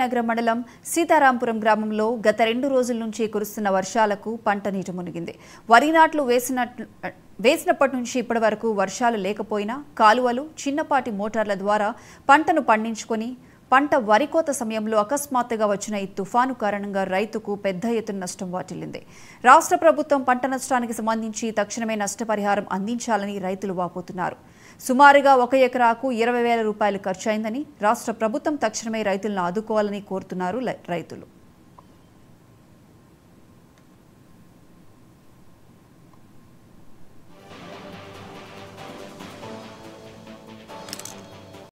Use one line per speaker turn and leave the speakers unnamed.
నగరం మండలం సీతారాంపురం గ్రామంలో గత రెండు రోజుల నుంచి కురుస్తున్న వర్షాలకు పంట నీట మునిగింది వరి నాట్లు వేసినట్లు వేసినప్పటి నుంచి ఇప్పటి వరకు వర్షాలు లేకపోయినా కాలువలు చిన్నపాటి మోటార్ల ద్వారా పంటను పండించుకొని పంట వరికోత సమయంలో అకస్మాత్తుగా వచ్చిన ఈ తుఫాను కారణంగా రైతుకు పెద్ద ఎత్తున నష్టం వాటిల్లింది రాష్ట్ర ప్రభుత్వం పంట నష్టానికి సంబంధించి తక్షణమే నష్టపరిహారం అందించాలని రైతులు వాపోతున్నారు సుమారుగా ఒక ఎకరాకు ఇరవై వేల రూపాయలు ఖర్చయిందని రాష్ట్ర ప్రభుత్వం తక్షణమే రైతులను ఆదుకోవాలని కోరుతున్నారు రైతులు